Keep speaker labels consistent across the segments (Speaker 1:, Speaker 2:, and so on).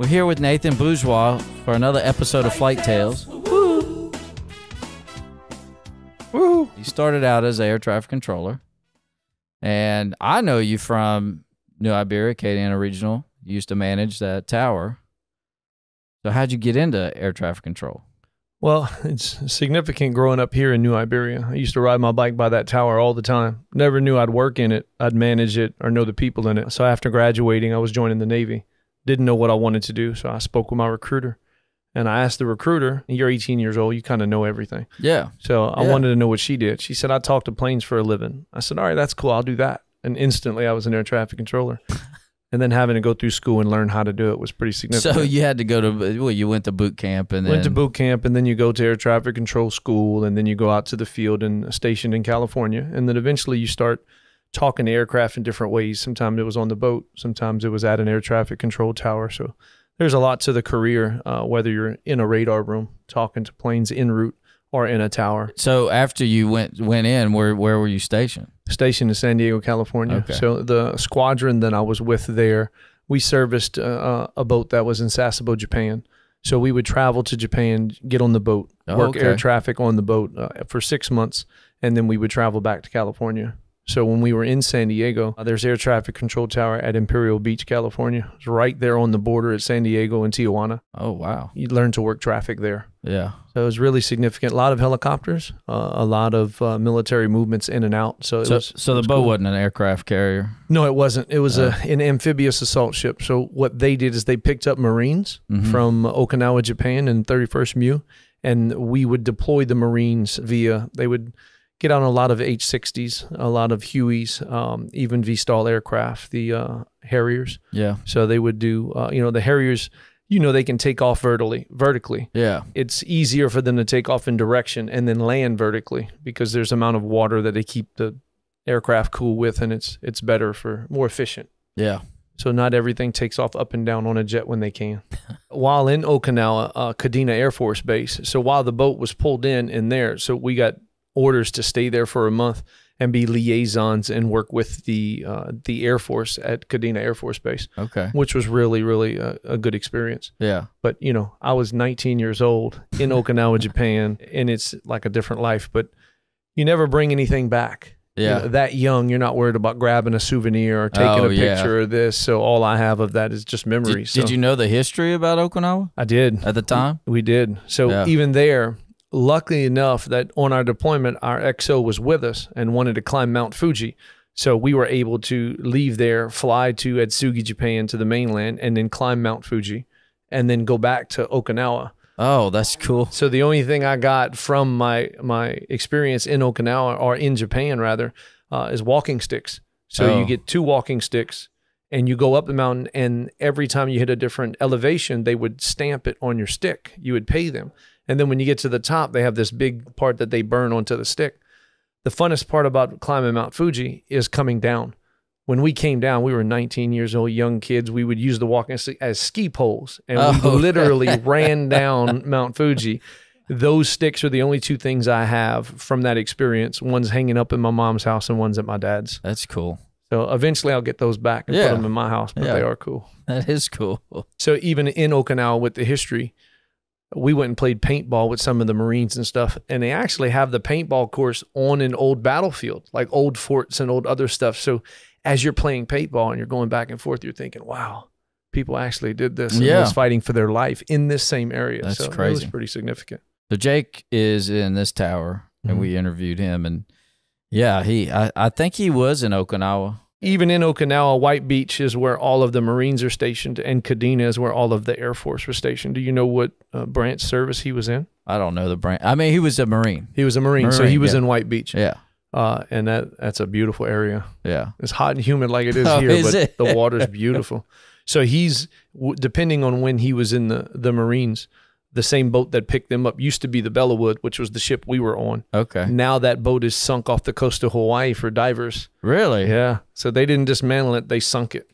Speaker 1: We're here with Nathan Bourgeois for another episode of Flight Tales. Woo! Woo! You started out as air traffic controller, and I know you from New Iberia, Acadiana Regional. You used to manage that tower. So, how'd you get into air traffic control?
Speaker 2: Well, it's significant growing up here in New Iberia. I used to ride my bike by that tower all the time. Never knew I'd work in it, I'd manage it, or know the people in it. So after graduating, I was joining the Navy didn't know what I wanted to do. So I spoke with my recruiter and I asked the recruiter, You're 18 years old, you kind of know everything. Yeah. So I yeah. wanted to know what she did. She said, I talk to planes for a living. I said, All right, that's
Speaker 1: cool. I'll do that.
Speaker 2: And instantly I was an air traffic controller. and then having to go through school and learn how to do it was pretty significant. So you
Speaker 1: had to go to well, you went to boot camp and then went to
Speaker 2: boot camp, and then you go to air traffic control school, and then you go out to the field and stationed in California, and then eventually you start talking to aircraft in different ways. Sometimes it was on the boat, sometimes it was at an air traffic control tower. So there's a lot to the career, uh, whether you're in a radar room talking to planes en route or in a tower.
Speaker 1: So after you went went in, where where were you stationed? Stationed in San Diego,
Speaker 2: California. Okay. So the squadron that I was with there, we serviced uh, uh a boat that was in Sasebo, Japan. So we would travel to Japan, get on the boat, work oh, okay. air traffic on the boat uh, for six months, and then we would travel back to California so when we were in San Diego, uh, there's air traffic control tower at Imperial Beach, California. It's right there on the border at San Diego and Tijuana. Oh wow! You learn to work traffic there. Yeah. So it was really significant. A lot of helicopters, uh, a lot of uh, military movements in and out. So so, was, so the was boat cool. wasn't
Speaker 1: an aircraft carrier.
Speaker 2: No, it wasn't. It was uh, a an amphibious assault ship. So what they did is they picked up Marines mm -hmm. from Okinawa, Japan, and 31st Mew, and we would deploy the Marines via they would get on a lot of H60s, a lot of Hueys, um, even V-stall aircraft, the uh, Harriers. Yeah. So they would do, uh, you know, the Harriers. You know they can take off vertically. Vertically. Yeah. It's easier for them to take off in direction and then land vertically because there's amount of water that they keep the aircraft cool with, and it's it's better for more efficient. Yeah. So not everything takes off up and down on a jet when they can. while in Okinawa, uh, Kadena Air Force Base, so while the boat was pulled in in there, so we got orders to stay there for a month and be liaisons and work with the uh, the Air Force at Kadena Air Force Base. Okay, which was really really a, a, good experience. Yeah, but you know I was 19 years old in Okinawa, Japan, and it's like a different life. But you never bring anything back. Yeah, you know, that young, you're not worried about grabbing a souvenir or taking oh, a picture yeah. of this. So all I have of that is just memories. Did, so. did, you know the history
Speaker 1: about Okinawa?
Speaker 2: I did at the time. We, we did. So yeah. even there, luckily enough that on our deployment, our XO was with us and wanted to climb Mount Fuji. So we were able to leave there, fly to Atsugi, Japan, to the mainland, and then climb Mount Fuji, and then go back to Okinawa. Oh, that's cool. So the only thing I got from my my experience in Okinawa or in Japan rather uh, is walking sticks. So oh. you get two walking sticks and you go up the mountain and every time you hit a different elevation they would stamp it on your stick you would pay them and then when you get to the top they have this big part that they burn onto the stick the funnest part about climbing mount fuji is coming down when we came down we were 19 years old young kids we would use the walking stick as ski poles
Speaker 1: and oh. we literally ran down
Speaker 2: mount fuji those sticks are the only two things i have from that experience one's hanging up in my mom's house and one's at my dad's that's cool so eventually I'll get those back and yeah. put them in my house, but yeah. they are cool.
Speaker 1: That is cool.
Speaker 2: So even in Okinawa with the history, we went and played paintball with some of the Marines and stuff, and they actually have the paintball course on an old battlefield, like old forts and old other stuff. So as you're playing paintball and you're going back and forth, you're thinking, wow, people actually did this and yeah. was fighting for their life in this same area. That's so crazy. It was pretty significant.
Speaker 1: So Jake is in this tower, and mm -hmm. we interviewed him, and yeah, he. I, I think he was in Okinawa.
Speaker 2: Even in Okinawa, White Beach is where all of the Marines are stationed, and Kadena is where all of the Air Force was stationed. Do you know what uh, branch service he was in?
Speaker 1: I don't know the branch. I mean, he was a Marine. He was a Marine, Marine so he was yeah. in
Speaker 2: White Beach. Yeah. Uh, and that that's a beautiful area. Yeah, it's hot and humid like it is here, oh, here, is but it? the water's beautiful. so he's depending on when he was in the the Marines, the same boat that picked them up used to be the Bellawood, which was the ship we were on. Okay. Now that boat is sunk off the coast of Hawaii for divers.
Speaker 1: Really? Yeah.
Speaker 2: So they didn't dismantle it; they sunk it.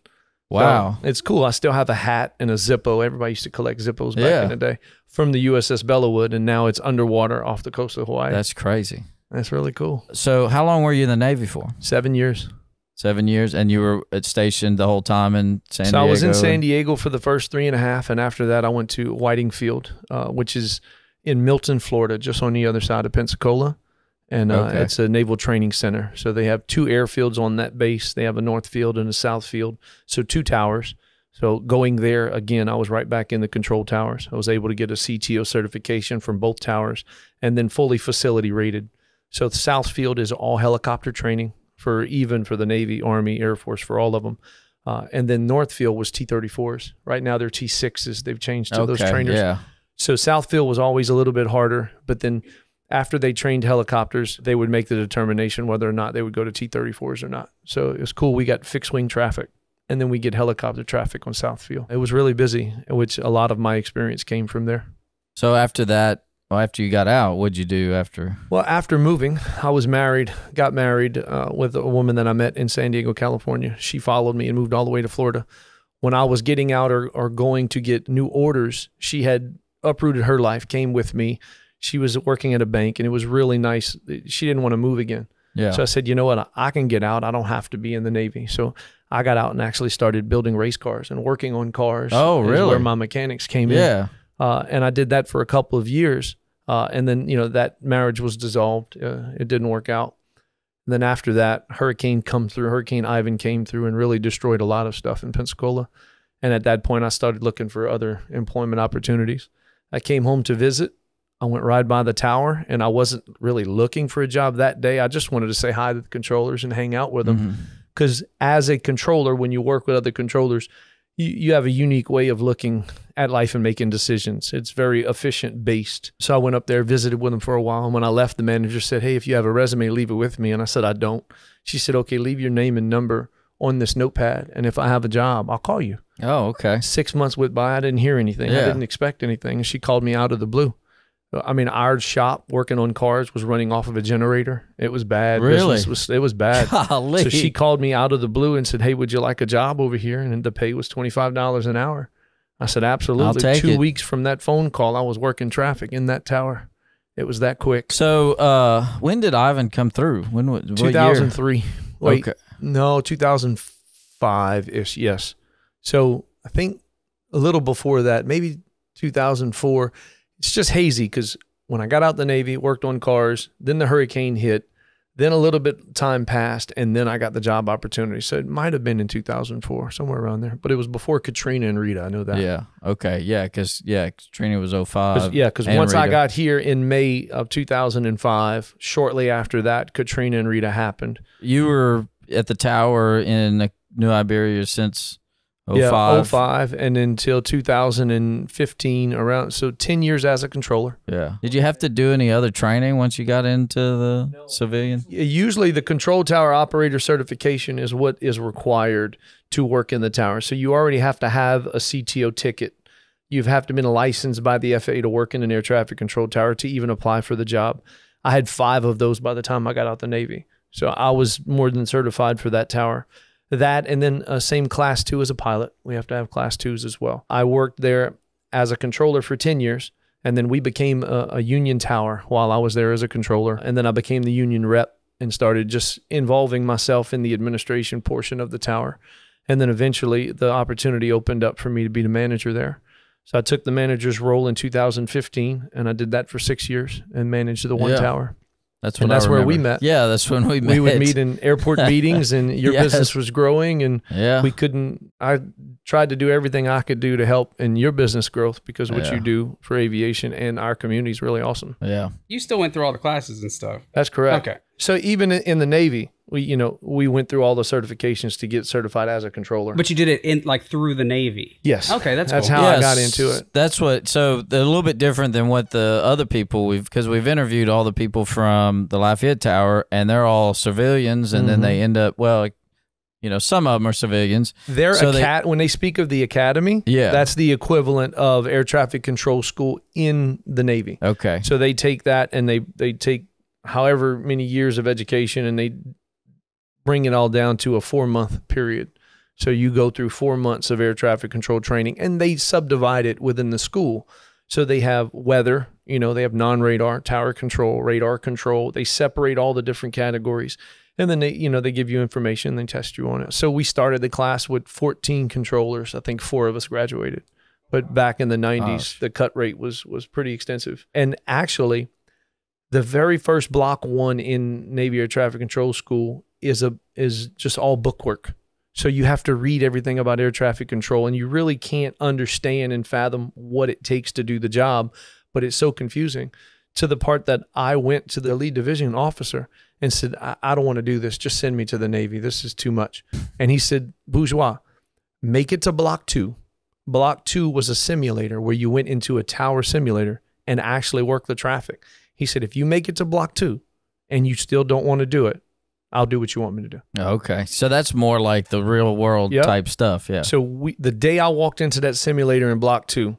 Speaker 2: Wow. So it's cool. I still have a hat and a Zippo. Everybody used to collect Zippos back yeah. in the day from the USS Bellawood, and now it's underwater off the coast of
Speaker 1: Hawaii. That's crazy. That's really cool. So, how long were you in the Navy for? Seven years. Seven years, and you were at stationed the whole time in San so Diego. So I was in San
Speaker 2: Diego for the first three and a half, and after that, I went to Whiting Field, uh, which is in Milton, Florida, just on the other side of Pensacola, and uh, okay. it's a naval training center. So they have two airfields on that base. They have a north field and a south field, so two towers. So going there again, I was right back in the control towers. I was able to get a CTO certification from both towers, and then fully facility rated. So the south field is all helicopter training for even for the Navy, Army, Air Force, for all of them. Uh, and then Northfield was T34s. Right now they're T6s. They've changed to okay, those trainers. Yeah. So Southfield was always a little bit harder, but then after they trained helicopters, they would make the determination whether or not they would go to T34s or not. So it was cool. We got fixed wing traffic and then we get helicopter traffic on Southfield. It was really busy, which a lot of my experience came from there.
Speaker 1: So after that, well, after you got out, what'd you do after? Well,
Speaker 2: after moving, I was married, got married uh, with a woman that I met in San Diego, California. She followed me and moved all the way to Florida. When I was getting out or, or going to get new orders, she had uprooted her life, came with me. She was working at a bank and it was really nice. She didn't want to move again. Yeah. So I said, you know what? I can get out. I don't have to be in the Navy. So I got out and actually started building race cars and working on cars. Oh, really? Where my mechanics came yeah. in. Yeah uh, and I did that for a couple of years. Uh, and then, you know, that marriage was dissolved. Uh, it didn't work out. And then after that, Hurricane come through. Hurricane Ivan came through and really destroyed a lot of stuff in Pensacola. And at that point, I started looking for other employment opportunities. I came home to visit. I went right by the tower, and I wasn't really looking for a job that day. I just wanted to say hi to the controllers and hang out with them. Because mm-hmm. as a controller, when you work with other controllers, you, you have a unique way of looking at life and making decisions. It's very efficient based. So I went up there, visited with him for a while. And when I left, the manager said, Hey, if you have a resume, leave it with me. And I said, I don't. She said, Okay, leave your name and number on this notepad. And if I have a job, I'll call you. Oh, okay. Six months went by. I didn't hear anything. Yeah. I didn't expect anything. She called me out of the blue. I mean, our shop working on cars was running off of a generator. It was bad. Really? Was, it was bad. Golly. So she called me out of the blue and said, "Hey, would you like a job over here?" And the pay was twenty five dollars an hour. I said, "Absolutely." Two it. weeks from that phone call, I was working traffic in that tower. It was that quick. So, uh, when did Ivan come through? When was two thousand three? Wait, okay. no, two thousand five ish. Yes. So I think a little before that, maybe two thousand four it's just hazy because when I got out the Navy, worked on cars, then the hurricane hit, then a little bit time passed, and then I got the job opportunity. So it might have been in 2004, somewhere around there, but it was before Katrina and Rita. I know that. Yeah.
Speaker 1: Okay. Yeah. Because yeah, Katrina was 05. Cause, yeah. Because once Rita. I got here in May of 2005,
Speaker 2: shortly after that, Katrina and Rita happened.
Speaker 1: You were at the tower in New Iberia since yeah, 05. 05
Speaker 2: and until
Speaker 1: 2015 around so 10 years as a controller yeah did you have to do any other training once you got into the no. civilian uh,
Speaker 2: usually the control tower operator certification is what is required to work in the tower so you already have to have a cto ticket you've to been licensed by the faa to work in an air traffic control tower to even apply for the job i had five of those by the time i got out the navy so i was more than certified for that tower that and then uh, same class two as a pilot. We have to have class twos as well. I worked there as a controller for 10 years. And then we became a, a union tower while I was there as a controller. And then I became the union rep and started just involving myself in the administration portion of the tower. And then eventually the opportunity opened up for me to be the manager there. So I took the manager's role in 2015 and I did that for six years and managed the one yeah. tower. That's when and that's where we met. Yeah, that's when we met. We would meet in airport meetings, and your yes. business was growing, and yeah. we couldn't. I tried to do everything I could do to help in your business growth because what yeah. you do for aviation and our community is really awesome. Yeah, you still went through all the classes and stuff. That's correct. Okay, so even in the Navy, we you know we went through all the certifications to get certified as a controller. But you did it in like through the Navy. Yes. Okay, that's that's cool. how yes, I got into it.
Speaker 1: That's what. So a little bit different than what the other people we've because we've interviewed all the people from the Lafayette Tower and they're all civilians and mm -hmm. then they mm-hmm. end up well. You know, some of them are civilians. They're so a cat.
Speaker 2: They, when they speak of the
Speaker 1: academy, yeah, that's the equivalent
Speaker 2: of air traffic control school in the Navy. Okay, so they take that and they they take however many years of education and they bring it all down to a four month period. So you go through four months of air traffic control training and they subdivide it within the school. So they have weather, you know, they have non radar, tower control, radar control. They separate all the different categories. And then they, you know, they give you information, they test you on it. So we started the class with 14 controllers. I think four of us graduated. But back in the 90s, Gosh. the cut rate was was pretty extensive. And actually, the very first block one in Navy Air Traffic Control School is a is just all bookwork. So you have to read everything about air traffic control, and you really can't understand and fathom what it takes to do the job. But it's so confusing to the part that I went to the lead division officer and said, I, I don't want to do this. Just send me to the Navy. This is too much. And he said, Bourgeois, make it to block two. Block two was a simulator where you went into a tower simulator and actually worked the traffic. He said, if you make it to block two and you still don't want to do it, I'll do what you want me to do.
Speaker 1: Okay. So that's more like the real world yep. type stuff. Yeah. So
Speaker 2: we, the day I walked
Speaker 1: into that simulator in block two,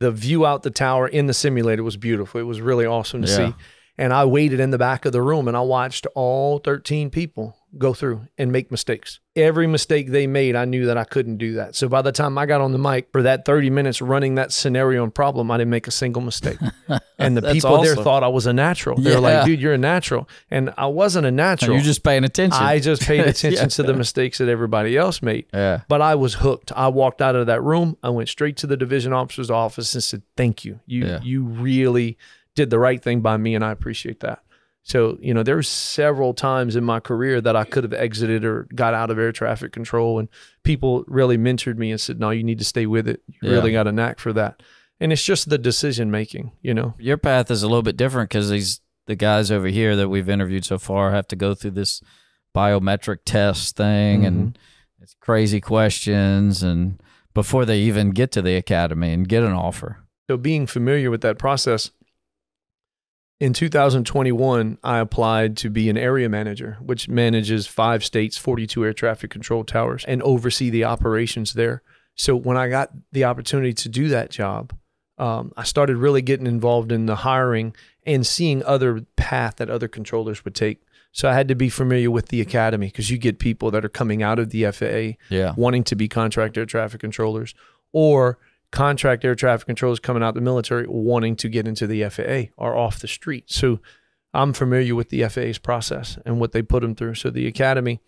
Speaker 2: the view out the tower in the simulator was beautiful. It was really awesome to yeah. see. And I waited in the back of the room and I watched all 13 people go through and make mistakes. Every mistake they made, I knew that I couldn't do that. So by the time I got on the mic for that 30 minutes running that scenario and problem, I didn't make a single mistake. And the people awesome. there thought I was a natural. They're yeah. like, dude, you're a natural. And I wasn't a natural. you're just paying attention. I just paid attention yeah. to the mistakes that everybody else made. Yeah. But I was hooked. I walked out of that room. I went straight to the division officer's office and said, thank you. You, yeah. you really did the right thing by me. And I appreciate that. So, you know, there were several times in my career that I could have exited or got out of air traffic control. And people really mentored me and said, no, you need to stay with it. You yeah. really got a knack for that. And it's just the decision making,
Speaker 1: you know. Your path is a little bit different because these the guys over here that we've interviewed so far have to go through this biometric test thing mm -hmm. and mm-hmm. it's crazy questions and before they even get to the academy and get an offer.
Speaker 2: So being familiar with that process in 2021, I applied to be an area manager, which manages five states, 42 air traffic control towers, and oversee the operations there. So when I got the opportunity to do that job, um, I started really getting involved in the hiring and seeing other path that other controllers would take. So I had to be familiar with the academy because you get people that are coming out of the FAA yeah. wanting to be contract air traffic controllers or contract air traffic controllers coming out the military wanting to get into the FAA are off the street. So I'm familiar with the FAA's process and what they put them through. So the academy,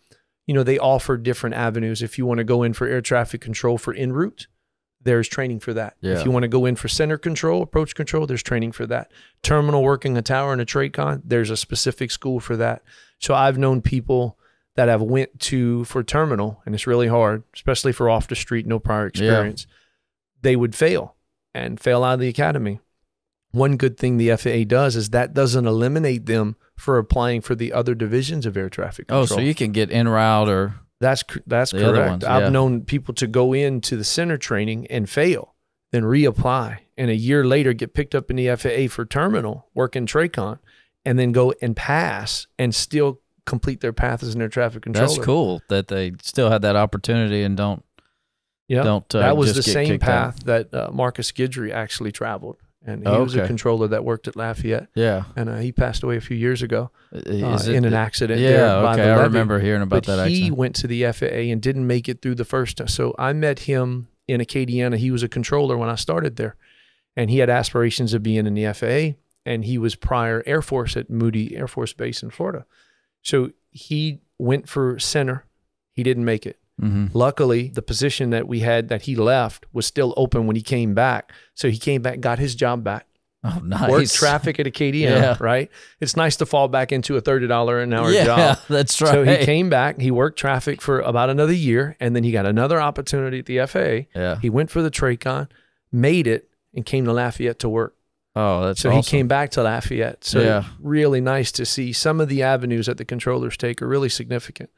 Speaker 2: you know, they offer different avenues. If you want to go in for air traffic control for en route, there's training for that. Yeah. If you want to go in for center control, approach control, there's training for that. Terminal working a tower and a trade con, there's a specific school for that. So I've known people that have went to for terminal and it's really hard, especially for off the street, no prior experience. Yeah they would fail and fail out of the academy. One good thing the FAA does is that doesn't eliminate them for applying for the other divisions of air traffic control. Oh, so you
Speaker 1: can get in route or that's that's correct. Ones, I've
Speaker 2: known people to go into the center training and fail, then reapply, and a year later get picked up in the FAA for terminal work in TRACON, and then go and pass and still complete their path as an air traffic controller. That's cool
Speaker 1: that they still had that opportunity and don't yeah, don't. Uh, that was the same path
Speaker 2: out. that uh, Marcus Guidry actually traveled, and he oh, okay. was a controller that worked at Lafayette. Yeah, and uh, he passed away a few years ago uh,
Speaker 1: uh, it, in an accident. Yeah, okay, I remember hearing about but that. He
Speaker 2: went to the FAA and didn't make it through the first. Time. So I met him in Acadiana. He was a controller when I started there, and he had aspirations of being in the FAA. And he was prior Air Force at Moody Air Force Base in Florida. So he went for center. He didn't make it. Mm-hmm. Luckily, the position that we had that he left was still open when he came back. So he came back, got his job back. Oh, nice. Worked traffic at a KDM, yeah. right? It's nice to fall back into a $30 an hour yeah, job. Yeah, that's right. So he came back, he worked traffic for about another year, and then he got another opportunity at the FAA. Yeah. He went for the TRACON, made it, and came to Lafayette to work. Oh, that's so awesome. he came back to Lafayette. So yeah. really nice to see some of the avenues that the controllers take are really significant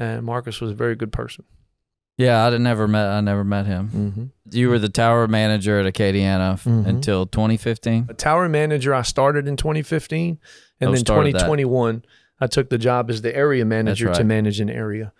Speaker 2: and Marcus was a very good person.
Speaker 1: Yeah, I never met I never met him. Mm -hmm. You were the tower manager at Acadiana mm -hmm. until 2015.
Speaker 2: A tower manager I started in 2015, and oh, then 2021 that. I took the job as the area manager right. to manage an area.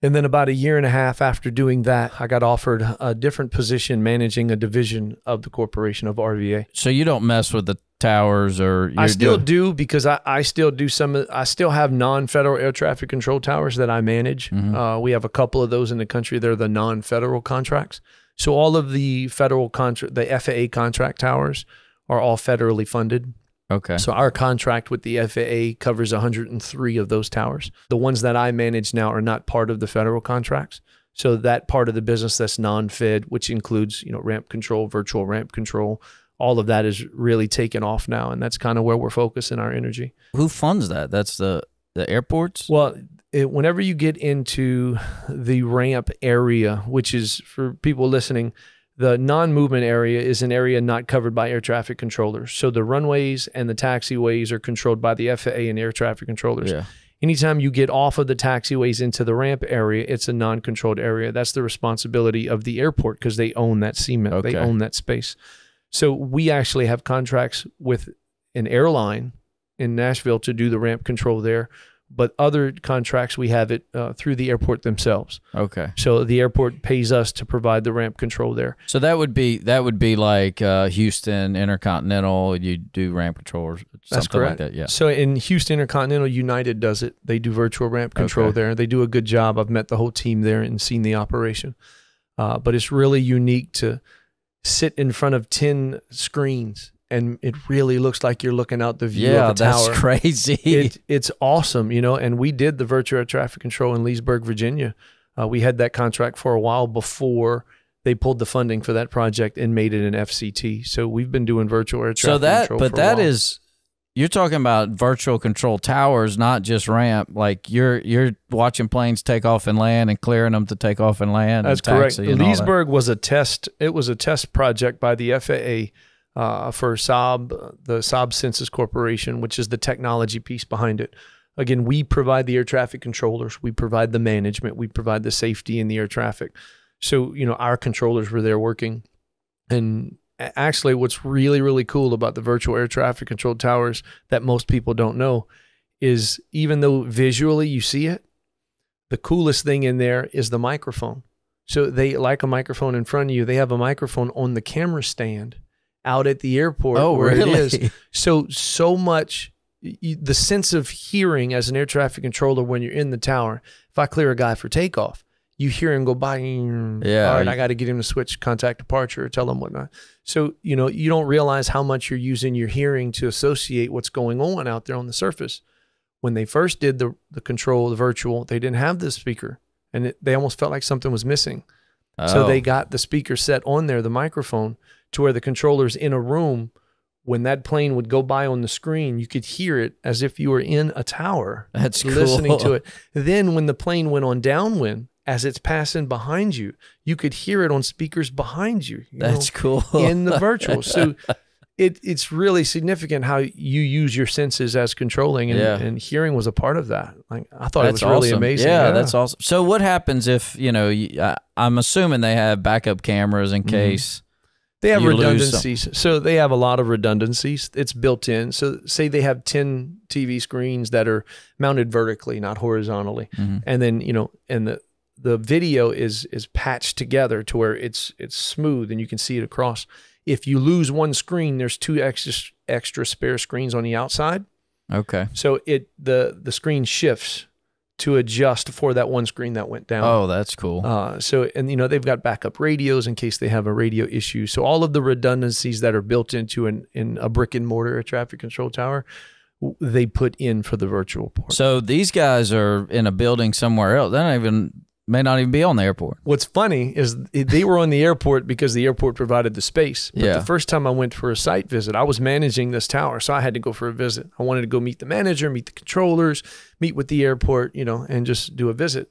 Speaker 2: And then about a year and a half after doing that, I got offered a different position managing a division of the corporation of RVA.
Speaker 1: So you don't mess with the towers or I still
Speaker 2: do because I, I still do some I still have non-federal air traffic control towers that I manage. Mm -hmm. uh, we have a couple of those in the country. They're the non-federal contracts. So all of the federal contract the FAA contract towers are all federally funded. Okay. So our contract with the FAA covers 103 of those towers. The ones that I manage now are not part of the federal contracts. So that part of the business that's non-fed, which includes, you know, ramp control, virtual ramp control, all of that is really taken off now, and that's kind of where we're focusing our energy. Who funds that? That's the the airports. Well, it, whenever you get into the ramp area, which is for people listening, the non-movement area is an area not covered by air traffic controllers. So the runways and the taxiways are controlled by the FAA and air traffic controllers. Yeah. Anytime you get off of the taxiways into the ramp area, it's a non-controlled area. That's the responsibility of the airport because they own that cement. Okay. They own that space. So we actually have contracts with an airline in Nashville to do the ramp control there, but other contracts we have it uh, through the airport themselves. Okay. So the airport pays us to provide the ramp control there.
Speaker 1: So that would be that would be like uh, Houston Intercontinental. You do ramp controls. Something That's correct. Like that. Yeah. So
Speaker 2: in Houston Intercontinental, United does it. They do virtual ramp control okay. there. They do a good job. I've met the whole team there and seen the operation, uh, but it's really unique to sit in front of 10 screens and it really looks like you're looking out the view yeah, of the tower. that's crazy. It, it's awesome, you know. And we did the virtual air traffic control in Leesburg, Virginia. Uh, we had that contract for a while before they pulled the funding for that project and made
Speaker 1: it an FCT. So we've been doing virtual air traffic so that, control. But that is you're talking about virtual control towers, not just ramp. Like you're you're watching planes take off and land and clearing them to take off and land. That's and correct. Leesburg
Speaker 2: that. was a test. It was a test project by the FAA uh, for Saab, the Saab Census Corporation, which is the technology piece behind it. Again, we provide the air traffic controllers, we provide the management, we provide the safety in the air traffic. So you know our controllers were there working, and actually what's really really cool about the virtual air traffic control towers that most people don't know is even though visually you see it the coolest thing in there is the microphone so they like a microphone in front of you they have a microphone on the camera stand out at the airport oh, where really? it is so so much you, the sense of hearing as an air traffic controller when you're in the tower if i clear a guy for takeoff you hear him go by. Yeah. All right, I got to get him to switch contact departure, or tell him whatnot. So you know you don't realize how much you're using your hearing to associate what's going on out there on the surface. When they first did the the control, the virtual, they didn't have this speaker, and it, they almost felt like something was missing. Oh. So they oh. got the speaker set on there, the microphone, to where the controller's in a room. When that plane would go by on the screen, you could hear it as if you were in a tower. That's cool. listening to it. Then when the plane went on downwind, as it's passing behind you. You could hear it on speakers behind you. you That's know, cool. in the virtual. So it it's really significant how you use your senses as controlling and, yeah. and hearing was a part of that. Like I thought that's it was awesome. really amazing. Yeah, yeah, that's
Speaker 1: awesome. So what happens if, you know, I'm assuming they have backup cameras in mm-hmm. case mm -hmm. they have redundancies.
Speaker 2: So they have a lot of redundancies. It's built in. So say they have 10 TV screens that are mounted vertically, not horizontally. Mm -hmm. And then, you know, and the the video is is patched together to where it's it's smooth and you can see it across. If you lose one screen, there's two extra extra spare screens on the outside. Okay. So it the the screen shifts to adjust for that one screen that went down. Oh, that's cool. Uh, so and you know they've got backup radios in case they have a radio issue. So all of the redundancies that are built into an in a brick and mortar traffic control tower they put in for the virtual port.
Speaker 1: So these guys are in a building somewhere else. They're not even may not even be on the airport. What's funny is they were on the
Speaker 2: airport because the airport provided the space. But yeah. the first time I went for a site visit, I was managing this tower, so I had to go for a visit. I wanted to go meet the manager, meet the controllers, meet with the airport, you know, and just do a visit.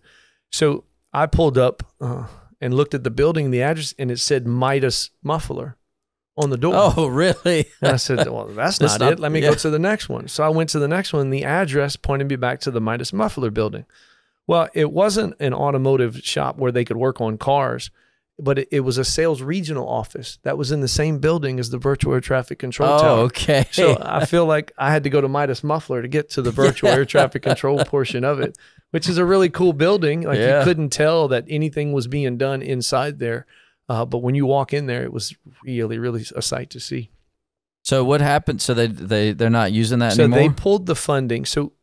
Speaker 2: So I pulled up uh, and looked at the building, the address, and it said Midas Muffler on the door. Oh, really? I said, well, that's, that's not, not, it. Let me yeah. go to the next one. So I went to the next one. The address pointed me back to the Midas Muffler building. Well, it wasn't an automotive shop where they could work on cars, but it, it was a sales regional office that was in the same building as the virtual air traffic control oh, tower. okay. So I feel like I had to go to Midas Muffler to get to the virtual air traffic control portion of it, which is a really cool building. Like yeah. you couldn't tell that anything was being done inside there. Uh, but when you walk in there, it was really,
Speaker 1: really a sight to see. So what happened? So they they they're not using that so anymore. So they
Speaker 2: pulled the funding. So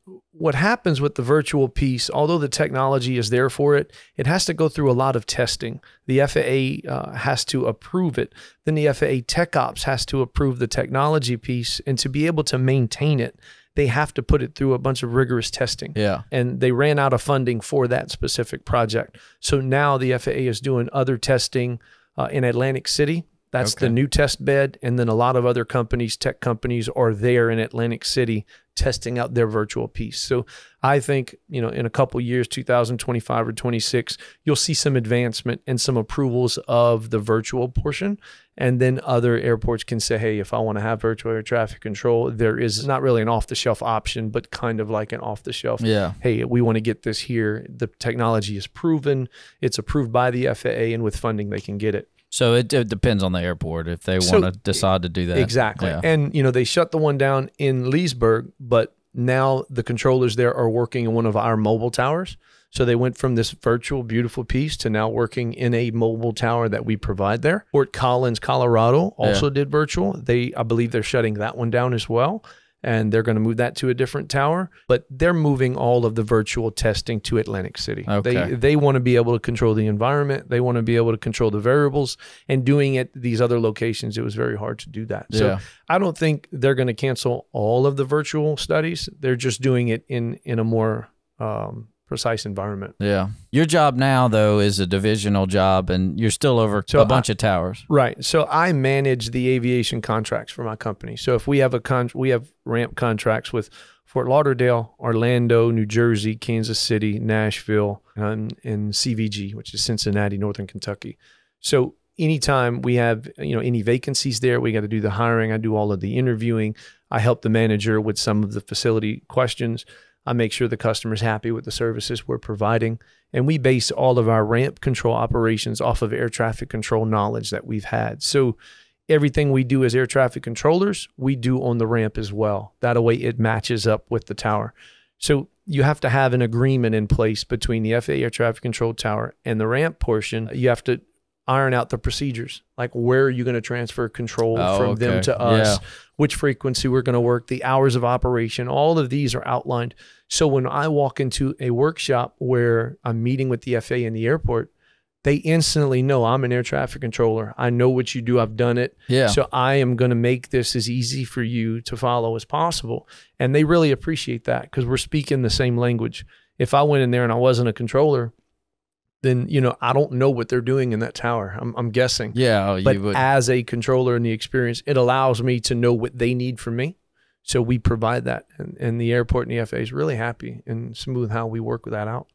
Speaker 2: what happens with the virtual piece, although the technology is there for it, it has to go through a lot of testing. The FAA uh, has to approve it. Then the FAA Tech Ops has to approve the technology piece. And to be able to maintain it, they have to put it through a bunch of rigorous testing. Yeah. And they ran out of funding for that specific project. So now the FAA is doing other testing uh, in Atlantic City that's okay. the new test bed. And then a lot of other companies, tech companies, are there in Atlantic City testing out their virtual piece. So I think, you know, in a couple years, 2025 or 26, you'll see some advancement and some approvals of the virtual portion. And then other airports can say, hey, if I want to have virtual air traffic control, there is not really an off the shelf option, but kind of like an off the shelf. Yeah. Hey, we want to get this here. The technology is proven, it's approved by the FAA, and with funding, they can get it. So it, it depends
Speaker 1: on the airport
Speaker 2: if they so want to decide to do that. Exactly. Yeah. And, you know, they shut the one down in Leesburg, but now the controllers there are working in one of our mobile towers. So they went from this virtual, beautiful piece to now working in a mobile tower that we provide there. Fort Collins, Colorado also yeah. did virtual. They, I believe, they're shutting that one down as well and they're going to move that to a different tower. But they're moving all of the virtual testing to Atlantic City. Okay. They they want to be able to control the environment. They want to be able to control the variables. And doing it these other locations, it was very hard to do that. Yeah. So I don't think they're going to cancel all of the virtual studies. They're just doing it in in a more um, precise environment. Yeah.
Speaker 1: Your job now though is a divisional job and you're still over so a bunch I, of towers.
Speaker 2: Right. So I manage the aviation contracts for my company. So if we have a con we have ramp contracts with Fort Lauderdale, Orlando, New Jersey, Kansas City, Nashville, um, and CVG, which is Cincinnati, Northern Kentucky. So anytime we have you know any vacancies there we got to do the hiring i do all of the interviewing i help the manager with some of the facility questions I make sure the customer's happy with the services we're providing. And we base all of our ramp control operations off of air traffic control knowledge that we've had. So everything we do as air traffic controllers, we do on the ramp as well. That way it matches up with the tower. So you have to have an agreement in place between the FAA air traffic control tower and the ramp portion. You have to iron out the procedures. Like where are you going to transfer control oh, from okay. them to us? Yeah which frequency we're going to work, the hours of operation, all of these are outlined. So when I walk into a workshop where I'm meeting with the FAA in the airport, they instantly know I'm an air traffic controller. I know what you do. I've done it. Yeah. So I am going to make this as easy for you to follow as possible. And they really appreciate that because we're speaking the same language. If I went in there and I wasn't a controller, then you know I don't know what they're doing in that tower. I'm, I'm guessing. Yeah, oh, but as a controller in the experience, it allows me to know what they need from me. So we provide that, and, and the airport and the FAA is really happy and smooth how we work that out.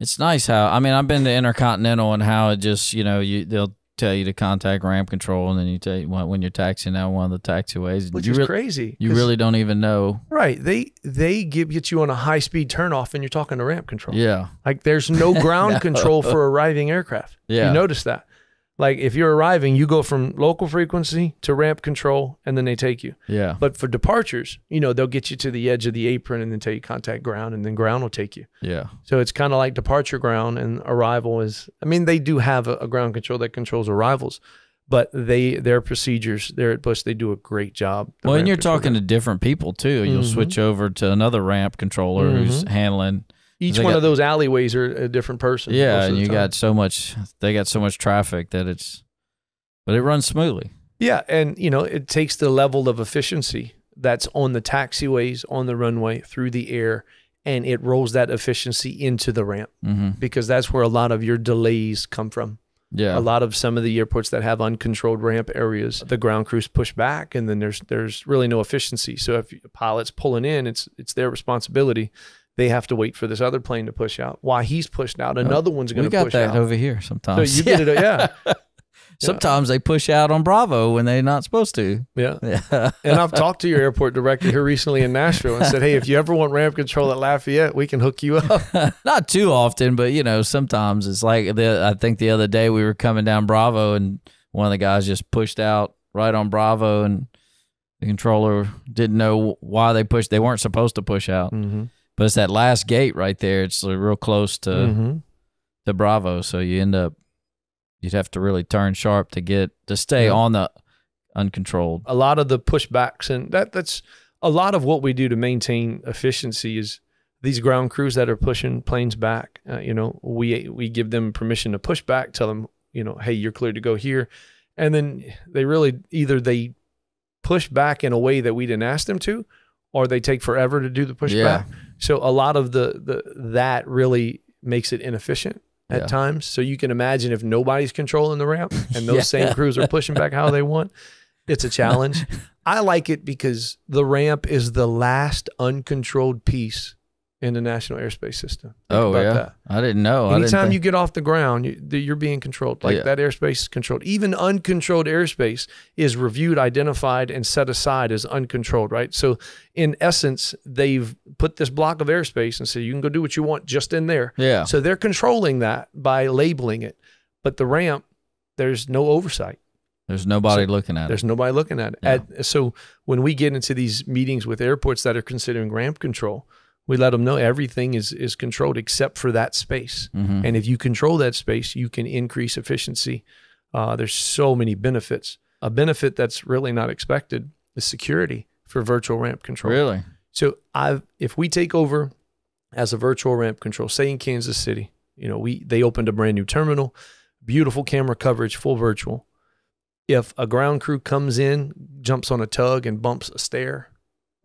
Speaker 1: It's nice how I mean I've been to Intercontinental and how it just you know you they'll tell you to contact ramp control, and then you tell you when, you're taxiing out one of the taxiways, which you is really, crazy. You really don't even know.
Speaker 2: Right? They they give, get you on a high speed turnoff, and you're talking to ramp control.
Speaker 1: Yeah. Like there's no ground no. control for
Speaker 2: arriving aircraft. Yeah. You notice that. Like if you're arriving, you go from local frequency to ramp control, and then they take you. Yeah. But for departures, you know, they'll get you to the edge of the apron and then tell you contact ground, and then ground will take you. Yeah. So it's kind of like departure ground and arrival is. I mean, they do have a, a ground control that controls arrivals, but they their procedures there at Bush they do a great job.
Speaker 1: Well, and you're talking to different people too. You'll mm -hmm. switch over to another ramp controller mm -hmm. who's mm-hmm. handling each one got, of
Speaker 2: those alleyways are a different person. Yeah, and you time. got
Speaker 1: so much. They got so much traffic that it's, but it runs smoothly.
Speaker 2: Yeah, and you know it takes the level of efficiency that's on the taxiways, on the runway, through the air, and it rolls that efficiency into the ramp mm-hmm. because that's where a lot of your delays come from. Yeah. A lot of some of the airports that have uncontrolled ramp areas, the ground crews push back and then there's there's really no efficiency. So if a pilot's pulling in, it's it's their responsibility they have to wait for this other plane to push out. Why he's pushed out, oh, another oh, one's going to push out. We got that over
Speaker 1: here sometimes. So you get it, uh, yeah. Sometimes yeah. they push out on Bravo when they're not supposed to. Yeah. yeah. and I've talked to your airport director here recently in Nashville
Speaker 2: and said, hey, if you ever want ramp control at Lafayette, we can hook you up.
Speaker 1: not too often, but you know, sometimes it's like the, I think the other day we were coming down Bravo and one of the guys just pushed out right on Bravo and the controller didn't know why they pushed. They weren't supposed to push out. Mm -hmm. But it's that last gate right there. It's like real close to mm-hmm. to Bravo, so you end up you'd have to really turn sharp to get to stay yeah. on the uncontrolled. A lot of the pushbacks and that that's a lot of what we do to
Speaker 2: maintain efficiency is these ground crews that are pushing planes back. Uh, you know, we we give them permission to push back, tell them, you know, hey, you're cleared to go here, and then they really either they push back in a way that we didn't ask them to, or they take forever to do the pushback. Yeah. So a lot of the, the that really makes it inefficient at yeah. times. So you can imagine if nobody's controlling the ramp and those yeah. same crews are pushing back how they want, it's a challenge. I like it because the ramp is the last uncontrolled piece in the national airspace system. Think oh yeah, that.
Speaker 1: I didn't know. Anytime didn't you
Speaker 2: get off the ground, you, are being controlled. Like yeah. that airspace is controlled. Even uncontrolled airspace is reviewed, identified, and set aside as uncontrolled. Right. So in essence, they've put this block of airspace and said you can go do what you want just in there. Yeah. So they're controlling that by labeling it, but the ramp, there's no oversight.
Speaker 1: There's nobody so looking at it. There's
Speaker 2: nobody looking at it. Yeah. At, so when we get into these meetings with airports that are considering ramp control we let them know everything is is controlled except for that space. Mm-hmm. And if you control that space, you can increase efficiency. Uh, there's so many benefits. A benefit that's really not expected is security for virtual ramp control. Really? So i if we take over as a virtual ramp control, say in Kansas City, you know, we they opened a brand new terminal, beautiful camera coverage, full virtual. If a ground crew comes in, jumps on a tug and bumps a stair,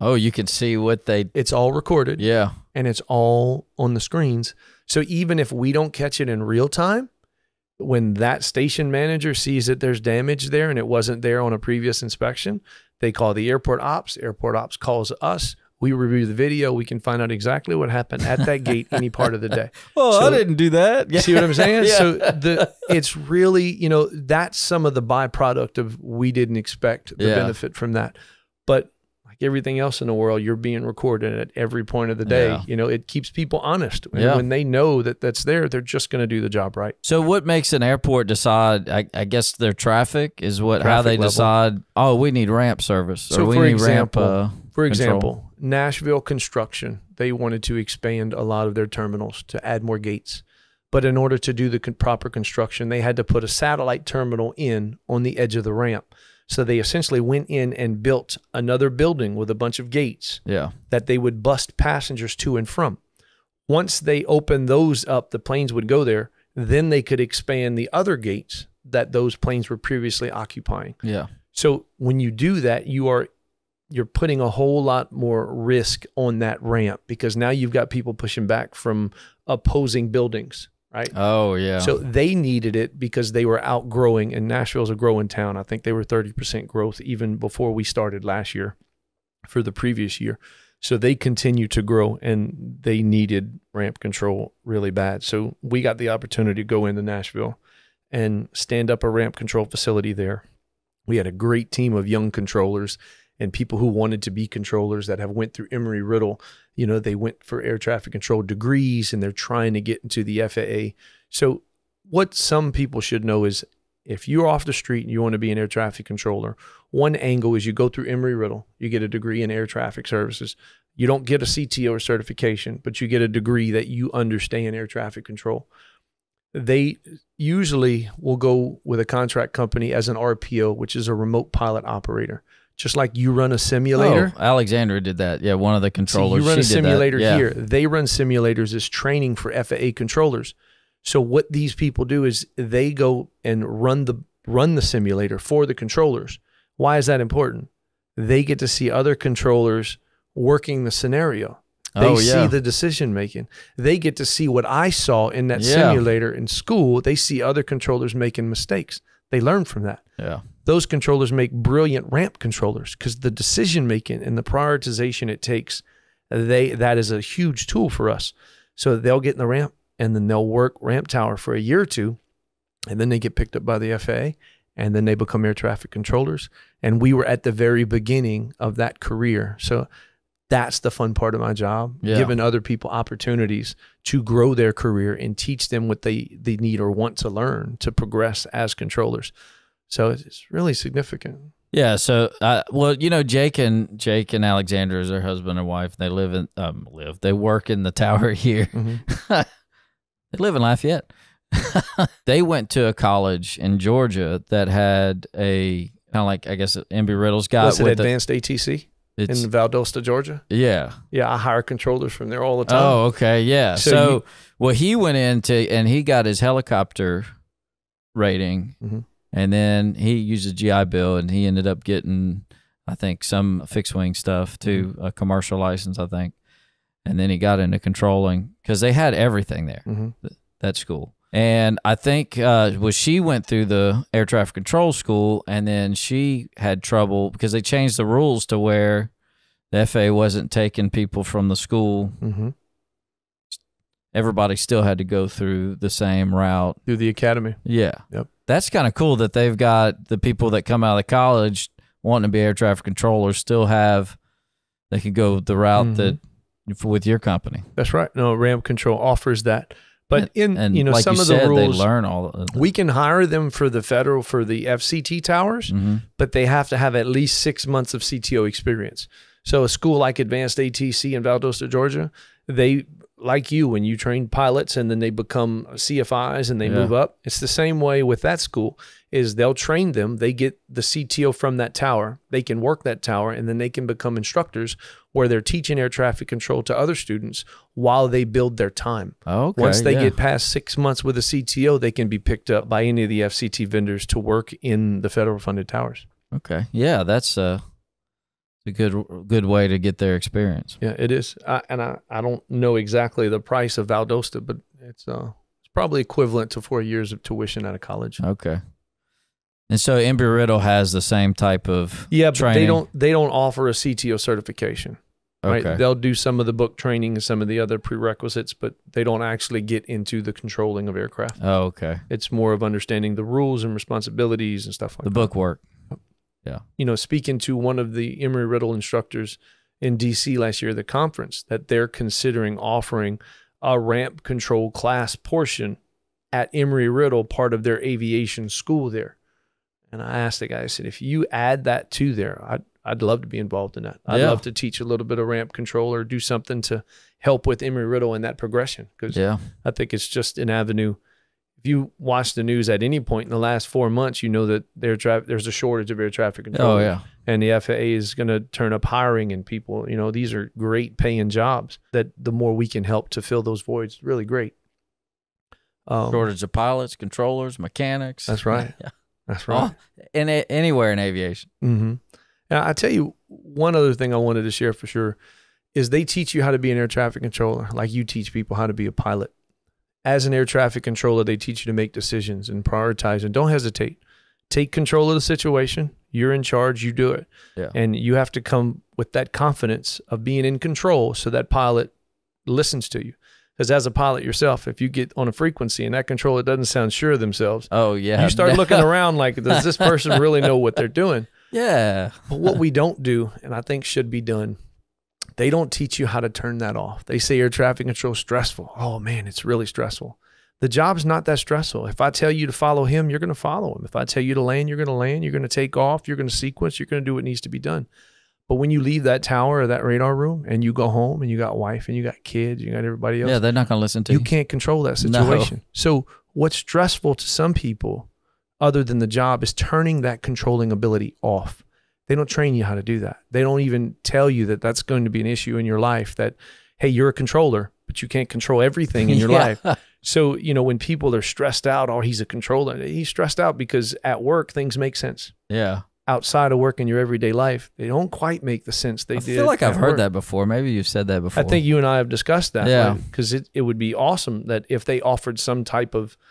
Speaker 2: Oh, you can see what they. It's all recorded. Yeah. And it's all on the screens. So even if we don't catch it in real time, when that station manager sees that there's damage there and it wasn't there on a previous inspection, they call the airport ops. Airport ops calls us. We review the video. We can find out exactly what happened at that gate any part of the day. Well, so, I didn't do that. Yeah. See what I'm saying? yeah. So the it's really you know that's some of the byproduct of we didn't expect the yeah. benefit from that, but like everything else in the world, you're being recorded at every point of the day. Yeah. You know, it keeps people honest. And when they know that that's there, they're just
Speaker 1: going to do the job right. So, what makes an airport decide? I, I guess their traffic is what traffic how they level. decide. Oh, we need ramp service. so, for example, ramp, uh, for example, control. Nashville
Speaker 2: construction. They wanted to expand a lot of their terminals to add more gates. But in order to do the proper construction, they had to put a satellite terminal in on the edge of the ramp. So they essentially went in and built another building with a bunch of gates yeah. that they would bust passengers to and from. Once they opened those up, the planes would go there. Then they could expand the other gates that those planes were previously occupying. Yeah. So when you do that, you are you're putting a whole lot more risk on that ramp because now you've got people pushing back from opposing buildings right?
Speaker 1: Oh yeah. So
Speaker 2: they needed it because they were outgrowing, and Nashville's a growing town. I think they were 30% growth even before we started last year, for the previous year. So they continue to grow, and they needed ramp control really bad. So we got the opportunity to go into Nashville and stand up a ramp control facility there. We had a great team of young controllers and people who wanted to be controllers that have went through Emory Riddle, you know, they went for air traffic control degrees and they're trying to get into the FAA. So what some people should know is if you're off the street and you want to be an air traffic controller, one angle is you go through Emory Riddle, you get a degree in air traffic services. You don't get a CTO or certification, but you get a degree that you understand air traffic control. They usually will go with a contract company as an RPO, which is a remote pilot operator just like you run a simulator.
Speaker 1: Oh, Alexandra did that. Yeah, one of the
Speaker 2: controllers. you run she a simulator yeah. here. They run simulators as training for FAA controllers. So what these people do is they go and run the run the simulator for the controllers. Why is that important? They get to see other controllers working the scenario. Oh, they oh, yeah. see the decision making. They get to see what I saw in that yeah. simulator in school. They see other controllers making mistakes. They learn from that. Yeah those controllers make brilliant ramp controllers because the decision making and the prioritization it takes, they that is a huge tool for us. So they'll get in the ramp and then they'll work ramp tower for a year or two, and then they get picked up by the FAA and then they become air traffic controllers. And we were at the very beginning of that career. So that's the fun part of my job, yeah. giving other people opportunities to grow their career and teach them what they, they need or want to learn to progress as controllers. So it's really significant.
Speaker 1: Yeah. So, uh, well, you know, Jake and Jake and Alexandra is their husband and wife. They live in um, live. They work in the tower here. Mm-hmm. they live in Lafayette. they went to a college in Georgia that had a kind of like I guess MB Riddle's got was it advanced a, ATC in
Speaker 2: Valdosta, Georgia. Yeah, yeah. I hire controllers from there all the time. Oh, okay, yeah. So, so you,
Speaker 1: well, he went into and he got his helicopter rating. Mm-hmm and then he used a GI Bill and he ended up getting, I think, some fixed wing stuff to mm-hmm. a commercial license, I think. And then he got into controlling because they had everything there, mm-hmm. that school. And I think uh, she went through the air traffic control school, and then she had trouble because they changed the rules to where the FAA wasn't taking people from the school. Mm-hmm. Everybody still had to go through the same route through the academy. Yeah. Yep that's kind of cool that they've got the people that come out of college wanting to be air traffic controllers still have they can go the route mm-hmm. that with your company. That's right. No, Ram Control offers that.
Speaker 2: But in and you know like some you of said, the rules, they learn all. The, we can hire them for the federal for the FCT towers, mm-hmm. but they have to have at least six months of CTO experience. So a school like Advanced ATC in Valdosta, Georgia, they like you when you train pilots and then they become CFIs and they yeah. move up. It's the same way with that school is they'll train them, they get the CTO from that tower, they can work that tower and then they can become instructors where they're teaching air traffic control to other students while they build their time. Okay, Once they yeah. get past 6 months with a CTO, they can be picked up by any of the FCT vendors to work in the federal funded towers.
Speaker 1: Okay. Yeah, that's uh a good good way to get their experience. Yeah,
Speaker 2: it is. I, and I, I don't know exactly the price of Valdosta, but it's uh it's probably equivalent to four years of tuition out of college.
Speaker 1: Okay. And so Embry Riddle has the same type of yeah, but training. they don't
Speaker 2: they don't offer a CTO certification. Okay. Right? They'll do some of the book training and some of the other prerequisites, but they don't actually get into the controlling of aircraft. Oh, okay. It's more of understanding the rules and responsibilities and stuff like the that. The book work. Yeah. You know, speaking to one of the Emory Riddle instructors in DC last year, at the conference, that they're considering offering a ramp control class portion at Emory Riddle, part of their aviation school there. And I asked the guy, I said, if you add that to there, I'd, I'd love to be involved in that. I'd yeah. love to teach a little bit of ramp control or do something to help with Emory Riddle and that progression because yeah. I think it's just an avenue – if you watch the news at any point in the last four months, you know that tra- there's a shortage of air traffic control. Oh yeah, and the FAA is going to turn up hiring and people. You know, these are great
Speaker 1: paying jobs. That the more we can help to fill those voids, really great. Um, shortage of pilots, controllers, mechanics. That's right. yeah. That's right. Oh, in a- anywhere in aviation. Mm-hmm. Now I tell you one other thing I wanted to share for sure is they
Speaker 2: teach you how to be an air traffic controller, like you teach people how to be a pilot as an air traffic controller, they teach you to make decisions and prioritize and don't hesitate. Take control of the situation. You're in charge, you do it. Yeah. And you have to come with that confidence of being in control so that pilot listens to you. Because as a pilot yourself, if you get on a frequency and that controller doesn't sound sure of themselves, oh yeah, you start looking around like, does this person really know what they're doing? Yeah. but what we don't do, and I think should be done, they don't teach you how to turn that off. They say air traffic control stressful. Oh man, it's really stressful. The job's not that stressful. If I tell you to follow him, you're going to follow him. If I tell you to land, you're going to land. You're going to take off. You're going to sequence. You're going to do what needs to be done. But when you leave that tower or that radar room and you go home and you got wife and you got kids, you got everybody else. Yeah, they're not going to listen to you. You can't control that situation. No. So what's stressful to some people other than the job is turning that controlling ability off. They don't train you how to do that. They don't even tell you that that's going to be an issue in your life that, hey, you're a controller, but you can't control everything in your yeah. life. So, you know, when people are stressed out, oh, he's a controller, he's stressed out because at work things make sense. Yeah. Outside of work in your everyday life, they don't quite make the sense they I did. feel like I've heard work. that
Speaker 1: before. Maybe you've said that before. I think
Speaker 2: you and I have discussed that. Yeah. Because right? it, it would be awesome that if they offered some type of –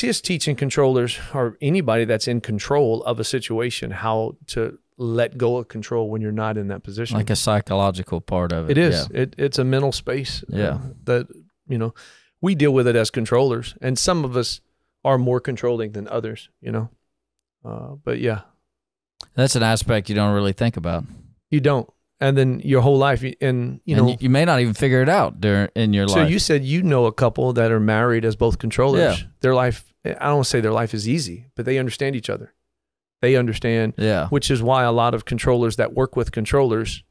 Speaker 2: just teaching controllers or anybody that's in control of a situation how to let go of control when you're not in that position. Like
Speaker 1: a psychological part of it. It is.
Speaker 2: Yeah. It, it's a mental space. Uh, yeah. That, you know, we deal with it as controllers, and some of us are more controlling than others, you know. Uh, but yeah.
Speaker 1: That's an aspect you don't really think about. You
Speaker 2: don't. And then your whole life, and you know, and you may not even figure it out
Speaker 1: during in your so life. So you said you know a couple that are married as both
Speaker 2: controllers. Yeah. Their life I don't say their life is easy, but they understand each other. They understand, yeah. Which is why a lot of controllers that work with controllers,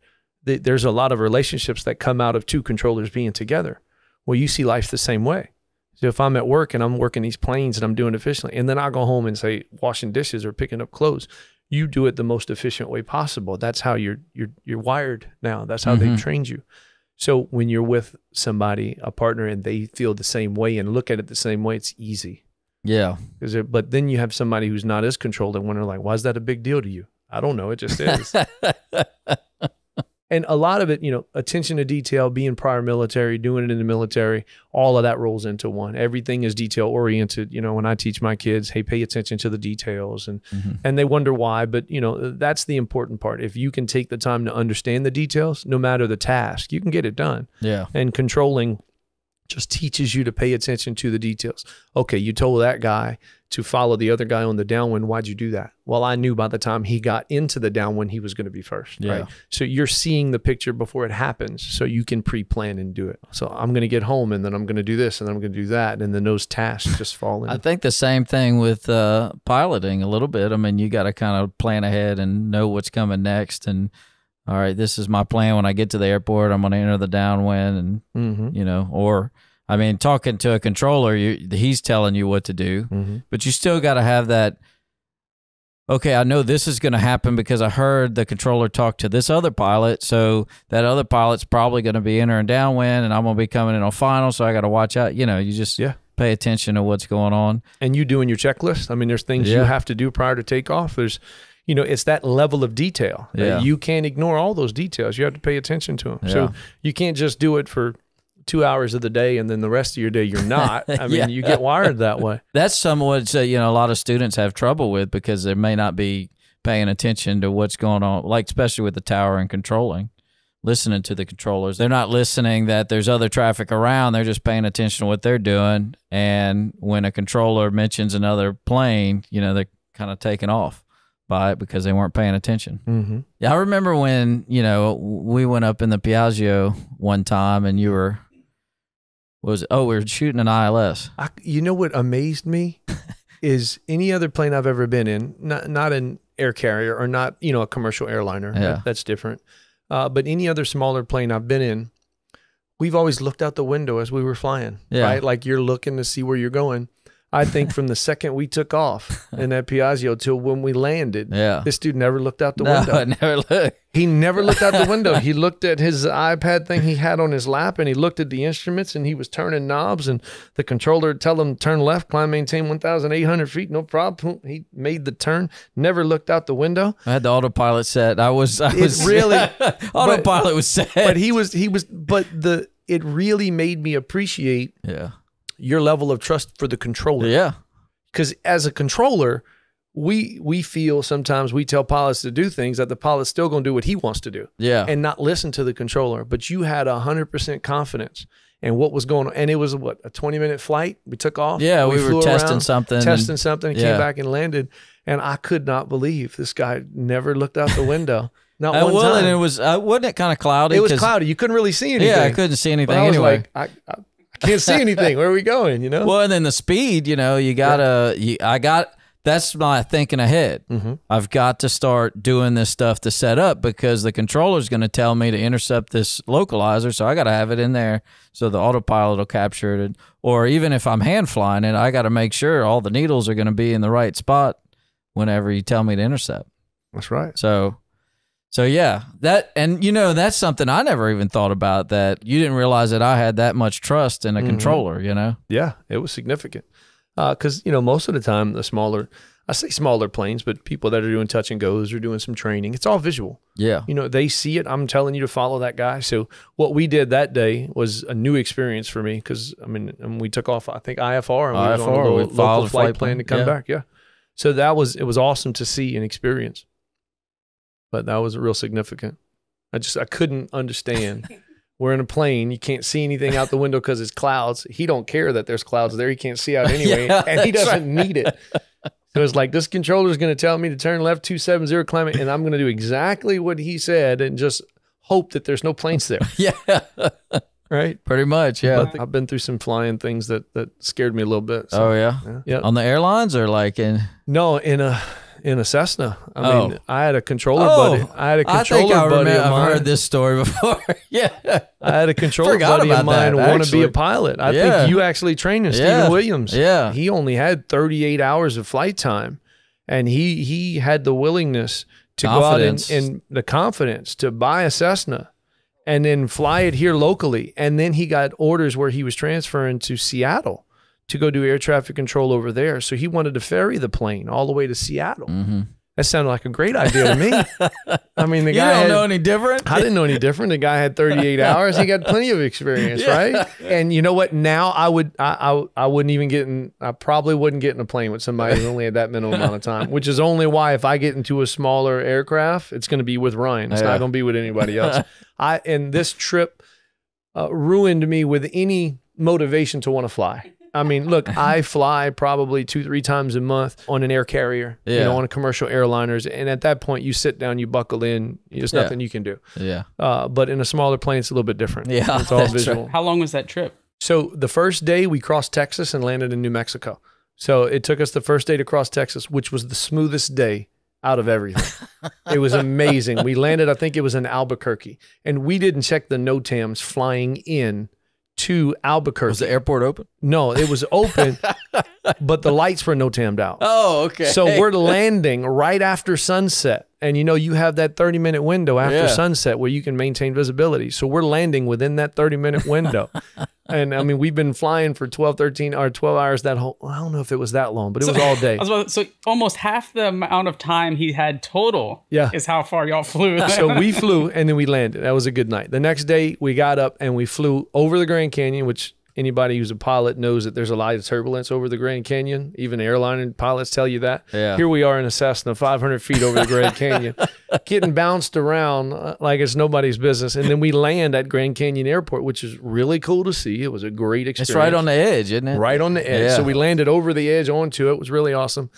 Speaker 2: there's a lot of relationships that come out of two controllers being together. Well, you see life the same way. So if I'm at work and I'm working these planes and I'm doing efficiently, and then I go home and say washing dishes or picking up clothes, you do it the most efficient way possible. That's how you're you're you're wired now. That's how mm-hmm. they've trained you. So when you're with somebody, a partner, and they feel the same way and look at it the same way, it's easy. Yeah. Is it, but then you have somebody who's not as controlled and wondering like, why is that a big deal to you? I don't know. It just is. and a lot of it, you know, attention to detail, being prior military, doing it in the military, all of that rolls into one. Everything is detail oriented. You know, when I teach my kids, hey, pay attention to the details, and mm-hmm. and they wonder why, but you know, that's the important part. If you can take the time to understand the details, no matter the task, you can get it done. Yeah, and controlling just teaches you to pay attention to the details. Okay, you told that guy to follow the other guy on the downwind. Why'd you do that? Well, I knew by the time he got into the downwind, he was going to be first. Yeah. Right. So you're seeing the picture before it happens so you can pre plan and do it. So I'm going to get home and then I'm going to do this and I'm going to do that. And then those tasks just fall
Speaker 1: in. I think the same thing with uh, piloting a little bit. I mean, you got to kind of plan ahead and know what's coming next and all right, this is my plan. When I get to the airport, I'm going to enter the downwind, and mm-hmm. you know, or I mean, talking to a controller, you, he's telling you what to do, mm-hmm. but you still got to have that. Okay, I know this is going to happen because I heard the controller talk to this other pilot. So that other pilot's probably going to be entering downwind, and I'm going to be coming in on final. So I got to watch out. You know, you just yeah pay attention to what's going on.
Speaker 2: And you doing your checklist. I mean, there's things yeah. you have to do prior to takeoff. There's you know, it's that level of detail. Yeah. You can't ignore all those details. You have to pay attention to them. Yeah. So you can't just do it for two hours of the day and then the rest of your day you're not. I mean, yeah. you get wired
Speaker 1: that way. That's somewhat uh, you know a lot of students have trouble with because they may not be paying attention to what's going on, like especially with the tower and controlling. Listening to the controllers, they're not listening that there's other traffic around. They're just paying attention to what they're doing. And when a controller mentions another plane, you know they're kind of taking off by it because they weren't paying attention. Mm-hmm. Yeah, I remember when you know we went up in the Piaggio one time, and you were was oh we were shooting an ILS. I, you know
Speaker 2: what amazed me is any other plane I've ever been in, not not an air carrier or not you know a commercial airliner. Yeah. That, that's different. Uh, but any other smaller plane I've been in, we've always looked out the window as we were flying. Yeah. Right, like you're looking to see where you're going. I think from the second we took off in that Piaggio till when we landed, yeah. this dude never looked out the no, window. I never looked. He never looked out the window. he looked at his iPad thing he had on his lap and he looked at the instruments and he was turning knobs and the controller would tell him turn left, climb, maintain 1,800 feet, no problem. He made the turn, never looked out the window.
Speaker 1: I had the autopilot set. I was, I it was really, autopilot but, was set. But he was, he
Speaker 2: was, but the, it really made me appreciate yeah your level of trust for the controller. Yeah. Because as a controller, we we feel sometimes we tell pilots to do things that the pilot's still going to do what he wants to do. Yeah. And not listen to the controller. But you had a 100% confidence and what was going on. And it was what a 20 minute flight. We took off. Yeah, we, we were testing around, something, testing something, and yeah. came back and landed. And I could not believe this guy never looked out the window. Not uh, one well, time. and it
Speaker 1: was uh, wasn't it kind of cloudy? It was cloudy. You couldn't really see anything. Yeah, I couldn't see anything. But I anyway, like, I, I, can't see anything. Where are we going? You know. Well, and then the speed. You know, you gotta. Yeah. You, I got. That's my thinking ahead. Mm -hmm. I've got to start doing this stuff to set up because the controller's going to tell me to intercept this localizer, so I got to have it in there so the autopilot will capture it. Or even if I'm hand flying it, I got to make sure all the needles are going to be in the right spot whenever you tell me to intercept. That's right. So so yeah, that and you know that's something I never even thought about. That you didn't realize that I had that much trust in a mm-hmm. controller. You know. Yeah,
Speaker 2: it was significant because uh, you know most of the time the smaller I say smaller planes, but people that are doing touch and goes or doing some training, it's all visual. Yeah, you know they see it. I'm telling you to follow that guy. So what we did that day was a new experience for me because I mean and um, we took off I think IFR and we IFR, on a local, local flight, flight plan, plan to come yeah. back. Yeah, so that was it was awesome to see and experience but that was real significant. I just I couldn't understand. We're in a plane. You can't see anything out the window because it's clouds. He don't care that there's clouds there. He can't see out anyway, yeah, and he doesn't right. need it. So it's like this controller is going to tell me to turn left 270 climate, and I'm going to do exactly what he said and just hope that there's no planes there. yeah. Right. Pretty much. Yeah. But I've been through some flying things that that scared me a little bit.
Speaker 1: So, oh yeah? yeah. Yeah. On the airlines or like in No, in a in a Cessna. I oh. mean, I had a controller oh, buddy. I had a controller I think I buddy. Remember, I've heard this story before. yeah,
Speaker 2: I had a controller Forgot buddy of mine want to be a pilot. I yeah. think you actually trained him, Stephen yeah. Williams. Yeah, he only had 38 hours of flight time, and he he had the willingness to confidence. go out and, and the confidence to buy a Cessna and then fly it here locally. And then he got orders where he was transferring to Seattle to go do air traffic control over there. So he wanted to ferry the plane all the way to Seattle. Mm-hmm. That sounded like a great idea to me. I mean, the guy. You don't had, know any different. I didn't know any different. The guy had 38 hours. He got plenty of experience, yeah. right? And you know what? Now I would, I, I, I wouldn't even get in. I probably wouldn't get in a plane with somebody who only had that minimal amount of time. Which is only why if I get into a smaller aircraft, it's going to be with Ryan. It's yeah. not going to be with anybody else. I and this trip uh, ruined me with any motivation to want to fly. I mean, look, I fly probably two, three times a month on an air carrier, yeah. you know, on a commercial airliners. And at that point, you sit down, you buckle in, there's yeah. nothing you can do. Yeah. Uh, but in a smaller plane, it's a little bit
Speaker 1: different. Yeah. It's all visual. Right. How long was that trip?
Speaker 2: So the first day we crossed Texas and landed in New Mexico. So it took us the first day to cross Texas, which was the smoothest day out of everything.
Speaker 1: it was amazing.
Speaker 2: We landed, I think it was in Albuquerque, and we didn't check the NOTAMs flying in to Albuquerque. Was the airport open? No, it was open. but the lights were no tammed out. Oh, okay. So we're landing right after sunset. And you know, you have that 30 minute window after yeah. sunset where you can maintain visibility. So we're landing within that 30 minute window. and I mean, we've been flying for 12, 13 or 12 hours that whole, I don't know if it was that long, but it so, was all day. Was
Speaker 1: about, so almost half the amount of time he had total yeah. is how far y'all flew. so we flew
Speaker 2: and then we landed. That was a good night. The next day we got up and we flew over the Grand Canyon, which anybody who's a pilot knows that there's a lot of turbulence over the Grand Canyon. Even airline pilots tell you that. Yeah. Here we are in a Cessna 500 feet over the Grand Canyon, getting bounced around uh, like it's nobody's business. And then we land at Grand Canyon Airport, which is really cool to see. It was a great experience. It's right on the edge, isn't it? Right on the edge. Yeah. So we landed over the edge onto it. It was really awesome.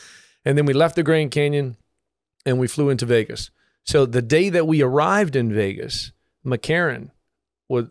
Speaker 2: And then we left the Grand Canyon and we flew into Vegas. So the day that we arrived in Vegas, McCarran was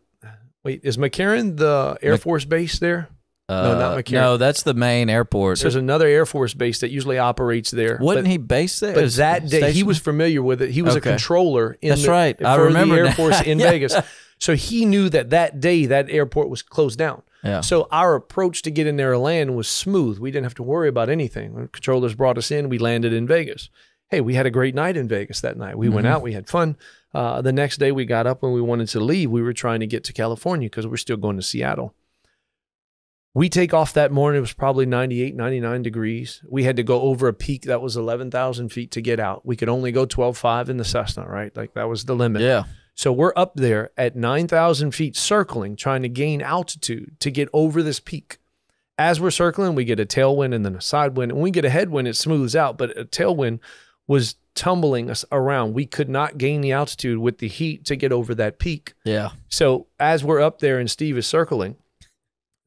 Speaker 2: Wait, is McCarran the Air Mc Force base there? Uh, no, not uh, McCarran. No, that's the main airport. So there's another Air Force base that usually operates there. Wasn't but, he based there? But that day, he was familiar with it. He was okay. a controller in that's the, right. I remember Air Force in yeah. Vegas. So he knew that that day that airport was closed down. Yeah. So our approach to getting there and land was smooth. We didn't have to worry about anything. When controllers brought us in, we landed in Vegas. Hey, we had a great night in Vegas that night. We mm -hmm. went mm-hmm. out, we had fun. Uh, the next day we got up and we wanted to leave. We were trying to get to California because we're still going to Seattle. We take off that morning. It was probably 98, 99 degrees. We had to go over a peak that was 11,000 feet to get out. We could only go 12.5 in the Cessna, right? Like that was the limit. Yeah. So we're up there at 9,000 feet circling, trying to gain altitude to get over this peak. As we're circling, we get a tailwind and then a side wind. And when we get a headwind, it smooths out, but a tailwind was tumbling us around. We could not gain the altitude with the heat to get over that peak. Yeah. So as we're up there and Steve is circling,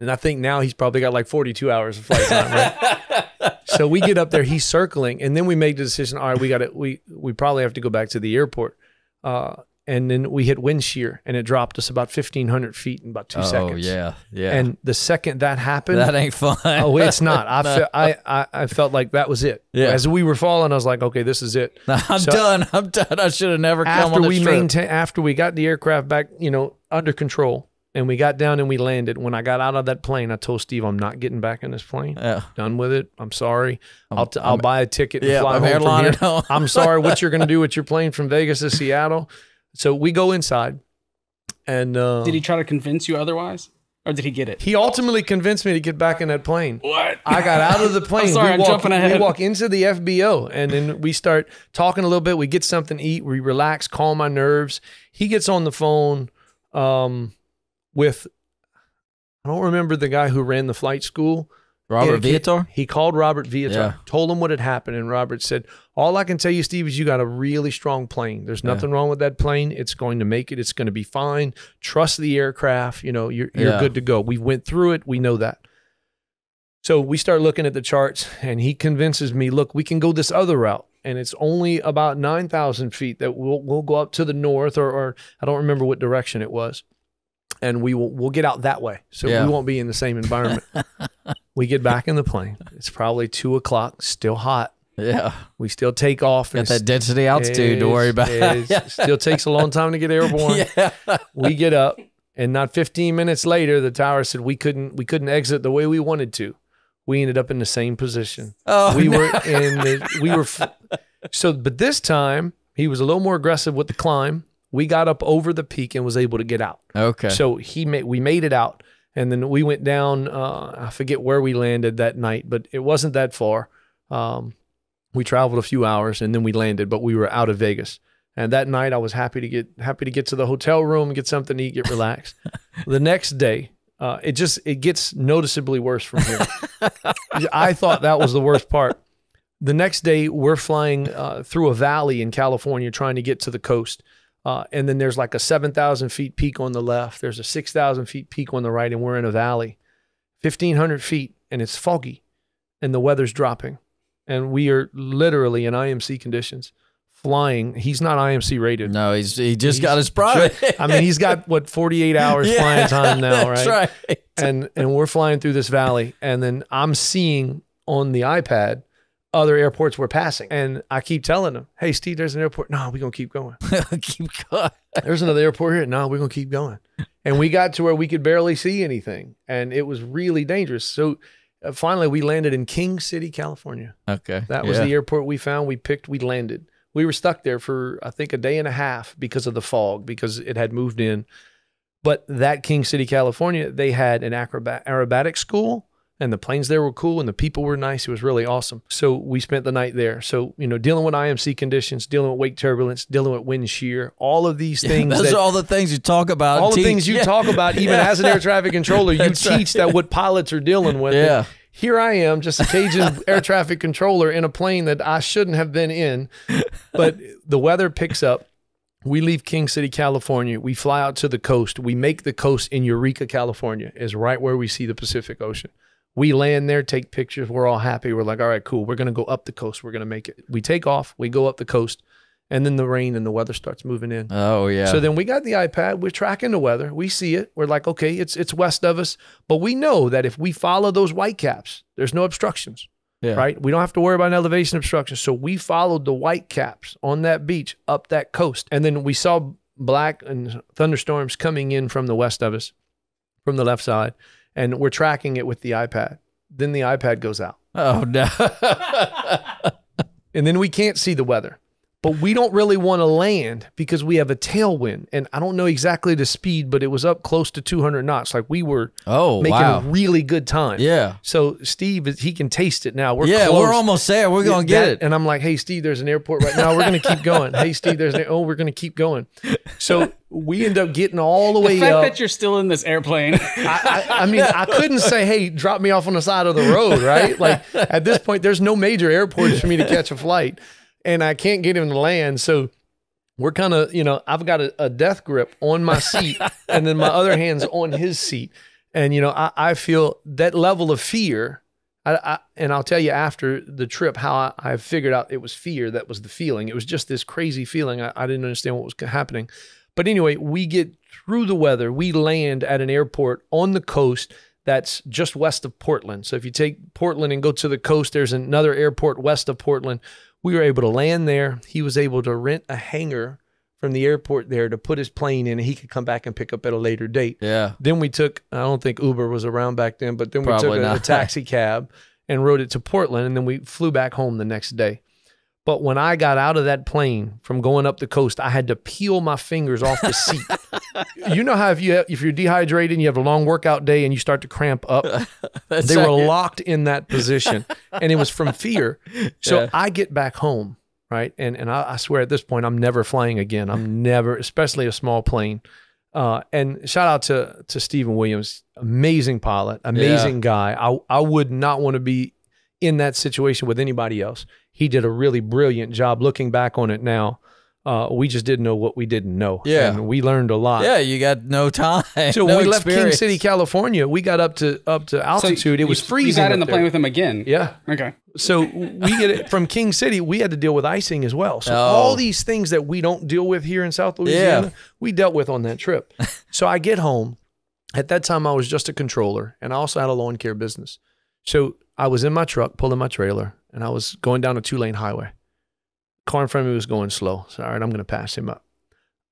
Speaker 2: and I think now he's probably got like 42 hours of flight time, right? so we get up there, he's circling, and then we make the decision, all right, we got it. We we probably have to go back to the airport. Uh, and then we hit wind shear and it dropped us about 1500 feet in about two oh, seconds yeah yeah and the second that happened that ain't fun oh it's not I, no. I, I, I felt like that was it yeah as we were falling i was like okay this is it no, i'm so done
Speaker 1: i'm done i should have never after come on we maintain
Speaker 2: after we got the aircraft back you know under control and we got down and we landed. When I got out of that plane, I told Steve, "I'm not getting back in this plane. Yeah. Done with it. I'm sorry. I'm, I'll t- I'll I'm, buy a ticket and yeah, fly home from here. I'm sorry. What you're going to do with your plane from Vegas to Seattle? So we go inside, and uh, did he try to convince you otherwise? Or did he get it? He ultimately convinced me to get back in that plane. What? I got out of the plane. I'm sorry, we I'm walk, jumping ahead. We walk into the FBO and then we start talking a little bit. We get something to eat. We relax, calm my nerves. He gets on the phone um, with, I don't remember the guy who ran the flight school, Robert yeah, He, called Robert Viator, yeah. told him what had happened, and Robert said, All I can tell you, Steve, is you got a really strong plane. There's nothing yeah. wrong with that plane. It's going to make it. It's going to be fine. Trust the aircraft. You know, you're, you're good to go. We went through it. We know that. So we start looking at the charts, and he convinces me, Look, we can go this other route. And it's only about 9,000 feet that we'll, we'll go up to the north, or, or I don't remember what direction it was and we will we'll get out that way. So yeah. we won't be in the same environment. we get back in the plane. It's probably two o'clock, still hot. Yeah. We still take off. Got that density altitude to worry about. still takes a long time to get airborne. Yeah. We get up and not 15 minutes later the tower said we couldn't we couldn't exit the way we wanted to. We ended up in the same position. Oh, we no. were in the we were so but this time he was a little more aggressive with the climb we got up over the peak and was able to get out. Okay. So he made we made it out, and then we went down. Uh, I forget where we landed that night, but it wasn't that far. Um, we traveled a few hours and then we landed, but we were out of Vegas. And that night, I was happy to get happy to get to the hotel room, get something to eat, get relaxed. the next day, uh, it just it gets noticeably worse from here. I thought that was the worst part. The next day, we're flying uh, through a valley in California, trying to get to the coast uh, and then there's like a 7,000 feet peak on the left. There's a 6,000 feet peak on the right, and we're in a valley, 1,500 feet, and it's foggy, and the weather's dropping. And we are literally in IMC conditions flying. He's not IMC rated. No, he's he just he's, got his private. I mean, he's got what 48 hours yeah, flying time now, right? right? And and we're flying through this valley and then I'm seeing on the iPad other airports were passing. And I keep telling them, hey, Steve, there's an airport. No, we're going to keep going. keep going. there's another airport here. No, we're going to keep going. And we got to where we could barely see anything. And it was really dangerous. So uh, finally, we landed in King City, California. Okay. That was yeah. the airport we found. We picked, we landed. We were stuck there for, I think, a day and a half because of the fog, because it had moved in. But that King City, California, they had an acrobat- aerobatic school and the planes there were cool and the people were nice. It was really awesome. So we spent the night there. So, you know, dealing with IMC conditions, dealing with wake turbulence, dealing with wind shear, all of these things. Yeah, those that, are all
Speaker 1: the things you talk about. All the things you yeah. talk about, even yeah. as an air traffic controller, you teach right. that what
Speaker 2: pilots are dealing with. Yeah. And here I am, just a Cajun air traffic controller in a plane that I shouldn't have been in. But the weather picks up. We leave King City, California. We fly out to the coast. We make the coast in Eureka, California, is right where we see the Pacific Ocean. We land there, take pictures. We're all happy. We're like, all right, cool. We're going to go up the coast. We're going to make it. We take off. We go up the coast. And then the rain and the weather starts moving in.
Speaker 1: Oh yeah. So then
Speaker 2: we got the iPad. We're tracking the weather. We see it. We're like, okay, it's it's west of us, but we know that if we follow those white caps, there's no obstructions. Yeah. Right? We don't have to worry about an elevation obstruction. So we followed the white caps on that beach up that coast. And then we saw black and thunderstorms coming in from the west of us, from the left side and we're tracking it with the iPad. Then the iPad goes out. Oh no. and then we can't see the weather but we don't really want to land because we have a tailwind and i don't know exactly the speed but it was up close to 200 knots like we were oh making wow. really good time yeah so steve he can taste it now we're yeah close. we're almost there we're gonna get that, it and i'm like hey steve there's an airport right now we're gonna keep going hey steve there's an oh we're gonna keep going so we end up getting all the, the way fact up. that you're
Speaker 1: still in this airplane. I, I, I, mean, I couldn't say,
Speaker 2: "Hey, drop me off on the side of the road," right? Like at this point, there's no major airports for me to catch a flight and I can't get him to land. So we're kind of, you know, I've got a, a, death grip on my seat and then my other hand's on his seat. And, you know, I, I feel that level of fear. I, I, and I'll tell you after the trip how I, I, figured out it was fear that was the feeling. It was just this crazy feeling. I, didn't understand what was happening. But anyway, we get through the weather. We land at an airport on the coast that's just west of Portland. So if you take Portland and go to the coast, there's another airport west of Portland we were able to land there. He was able to rent a hangar from the airport there to put his plane in and he could come back and pick up at a later date. Yeah. Then we took, I don't think Uber was around back then, but then Probably we took a, a, taxi cab and rode it to Portland and then we flew back home the next day. But when I got out of that plane from going up the coast, I had to peel my fingers off the seat. you know how if you if you're dehydrated and you have a long workout day and you start to cramp up, they were locked in that position, and it was from fear. So yeah. I get back home, right, and and I, I, swear at this point I'm never flying again. I'm never, especially a small plane. Uh, and shout out to to Stephen Williams, amazing pilot, amazing yeah. guy. I I would not want to be in that situation with anybody else. He did a really brilliant job looking back on it now. Uh, we just didn't know what we didn't know. Yeah. And we learned a lot. Yeah,
Speaker 1: you got no time. So no we left King City,
Speaker 2: California. We got up to up to altitude. So it you, was freezing. You sat in the plane with him again. Yeah. Okay. So we get it from King City, we had to deal with icing as well. So oh. all these things that we don't deal with here in South Louisiana, yeah. we dealt with on that trip. so I get home. At that time I was just a controller and I also had a lawn care business. So I was in my truck pulling my trailer and I was going down a two lane highway. Car in front of me was going slow. So, all right, I'm going to pass him up.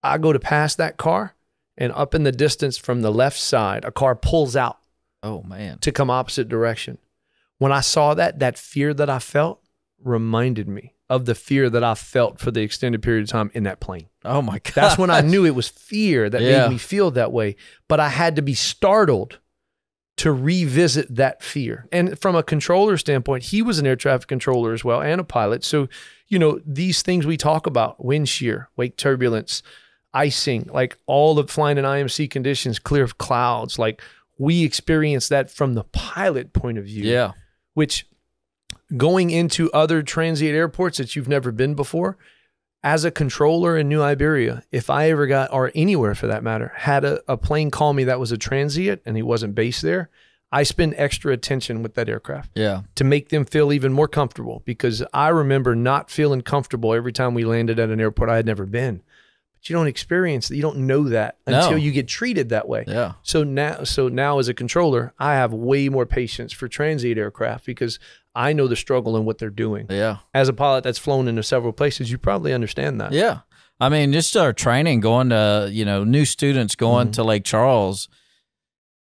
Speaker 2: I go to pass that car and up in the distance from the left side, a car pulls out. Oh, man. To come opposite direction. When I saw that, that fear that I felt reminded me of the fear that I felt for the extended period of time in that plane. Oh my God. That's when I knew it was fear that yeah. made me feel that way. But I had to be startled to revisit that fear. And from a controller standpoint, he was an air traffic controller as well and a pilot. So, you know, these things we talk about wind shear, wake turbulence, icing, like all of flying in IMC conditions, clear of clouds, like we experience that from the pilot point of view. Yeah. Which going into other transient airports that you've never been before, as a controller in New Iberia, if I ever got, or anywhere for that matter, had a, a plane call me that was a transient and he wasn't based there, I spend extra attention with that aircraft. Yeah. To make them feel even more comfortable because I remember not feeling comfortable every time we landed at an airport I had never been. But you don't experience that. You don't know that until no. you get treated that way. Yeah. So now so now as a controller, I have way more patience for transient aircraft because I know the struggle and what they're doing. Yeah. As a pilot that's flown into several places, you probably understand
Speaker 1: that. Yeah. I mean, just our training, going to, you know, new students going mm-hmm. to Lake Charles.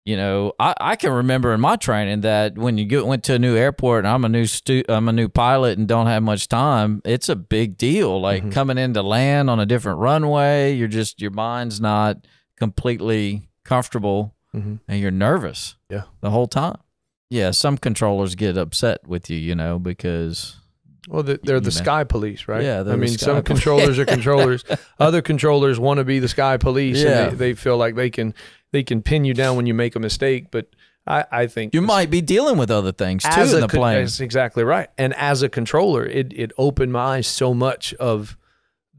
Speaker 1: You know, I, I can remember in my training that when you get, went to a new airport and I'm a new stu- I'm a new pilot and don't have much time, it's a big deal. Like mm-hmm. coming in to land on a different runway, you're just your mind's not completely comfortable mm-hmm. and you're nervous. Yeah. The whole time yeah, some controllers get upset with you, you know, because well, the, they're the sky police, right? Yeah, I mean, some controllers are controllers.
Speaker 2: Other controllers want to be the sky police, yeah. and they, they, feel like they can they can pin you down when you make a mistake. But I, I think you might be dealing with other things too in the plane. That's exactly right. And as a controller, it it opened my eyes so much of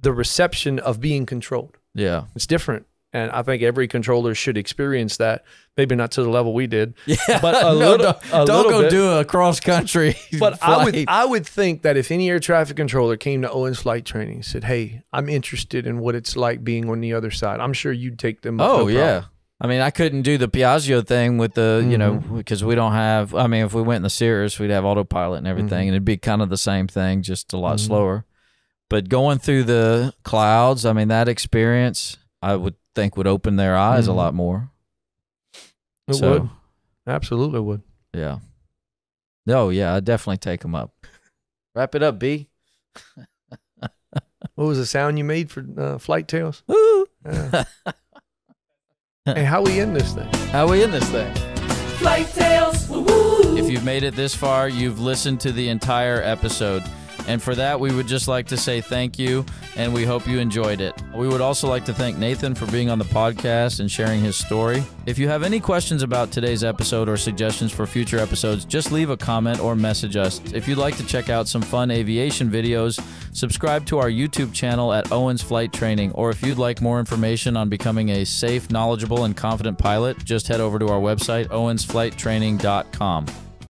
Speaker 2: the reception of being controlled. Yeah, it's different and I think every controller should experience that. Maybe not to the level we did. Yeah, but a no, little, don't, a don't go bit. do a cross
Speaker 1: country. But flight. I would, I
Speaker 2: would think that if any air traffic controller came to Owen's flight training and said, "Hey, I'm interested in what it's like being on the other side," I'm sure you'd take them. Oh no yeah.
Speaker 1: I mean, I couldn't do the Piaggio thing with the, mm -hmm. you know, mm-hmm. because we don't have. I mean, if we went in the Cirrus, we'd have autopilot and everything, mm -hmm. and it'd be kind of the same thing, just a lot mm -hmm. slower. But going through the clouds, I mean, that experience I would think would open their eyes mm a mm-hmm. lot more. It so, would. Absolutely would. Yeah. No, yeah, I definitely take them up. Wrap it up, B. what was the sound you made for uh, Flight Tales? Woo! hey, how we
Speaker 2: end this thing? How we end this thing?
Speaker 1: Flight Tales. Woo-woo. If you've made it this far, you've listened to the entire episode. And for that, we would just like to say thank you and we hope you enjoyed it. We would also like to thank Nathan for being on the podcast and sharing his story. If you have any questions about today's episode or suggestions for future episodes, just leave a comment or message us. If you'd like to check out some fun aviation videos, subscribe to our YouTube channel at Owens Flight Training. Or if you'd like more information on becoming a safe, knowledgeable, and confident pilot, just head over to our website, owensflighttraining.com.